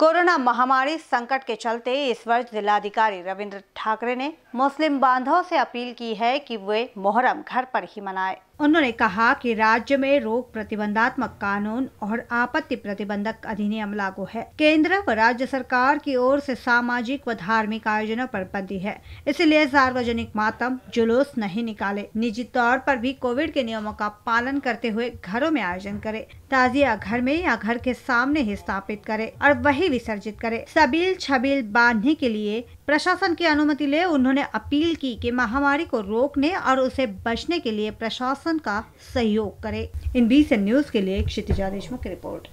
Corona महामारी संकट के चलते इस वर्ष जिलाधिकारी रविंद्र ठाकरे ने मुस्लिम बांधवों से अपील की है कि वे मोहरम घर पर ही मनाएं। उन्होंने कहा कि राज्य में रोग प्रतिबंधात्मक कानून और आपत्ति प्रतिबंधक अधिनियम लागू है केंद्र व राज्य सरकार की ओर से सामाजिक व धार्मिक आयोजनों पर बंदी है इसलिए सार्वजनिक मातम जुलूस नहीं निकाले निजी तौर पर भी कोविड के नियमों का पालन करते हुए घरों में आयोजन करे ताजिया घर में या घर के सामने ही स्थापित करे और वही विसर्जित करे सबील छबील बांधने के लिए प्रशासन की अनुमति ले उन्होंने अपील की कि महामारी को रोकने और उसे बचने के लिए प्रशासन का सहयोग करे इन बी न्यूज के लिए क्षितिजा देशमुख की रिपोर्ट